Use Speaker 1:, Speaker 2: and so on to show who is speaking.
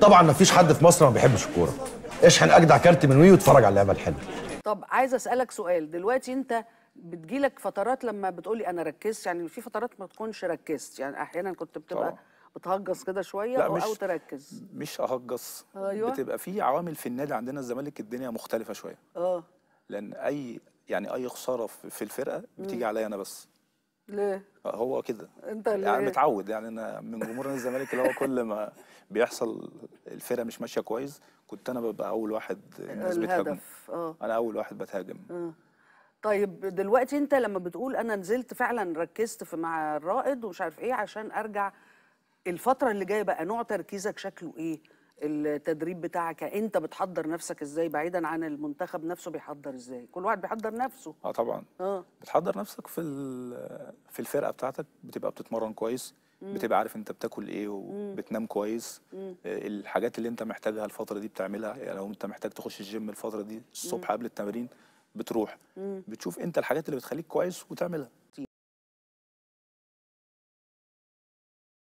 Speaker 1: طبعا ما فيش حد في مصر ما بيحبش الكوره اشحن اجدع كارت من وي واتفرج على اللعبه الحلوه
Speaker 2: طب عايز اسالك سؤال دلوقتي انت بتجيلك فترات لما بتقولي انا ركزت يعني في فترات ما تكونش ركزت يعني احيانا كنت بتبقى طبعا. بتهجص كده شويه أو, او
Speaker 1: تركز مش اهجص أيوة. بتبقى في عوامل في النادي عندنا الزمالك الدنيا مختلفه شويه اه لان اي يعني اي خساره في الفرقه بتيجي عليا انا بس ليه؟ آه، هو كده
Speaker 2: انت اللي يعني متعود
Speaker 1: يعني انا من جمهور الزمالك اللي هو كل ما بيحصل الفرقه مش ماشيه كويس كنت انا ببقى اول واحد الناس بتهاجم اه انا اول واحد بتهاجم اه
Speaker 2: طيب دلوقتي انت لما بتقول انا نزلت فعلا ركزت في مع الرائد ومش عارف ايه عشان ارجع الفتره اللي جايه بقى نوع تركيزك شكله ايه؟ التدريب بتاعك انت بتحضر نفسك ازاي بعيدا عن المنتخب نفسه بيحضر ازاي كل واحد بيحضر نفسه
Speaker 1: اه طبعا اه بتحضر نفسك في في الفرقه بتاعتك بتبقى بتتمرن كويس مم. بتبقى عارف انت بتاكل ايه وبتنام كويس مم. آه، الحاجات اللي انت محتاجها الفتره دي بتعملها يعني لو انت محتاج تخش الجيم الفتره دي الصبح مم. قبل التمرين بتروح مم. بتشوف انت الحاجات اللي بتخليك كويس وتعملها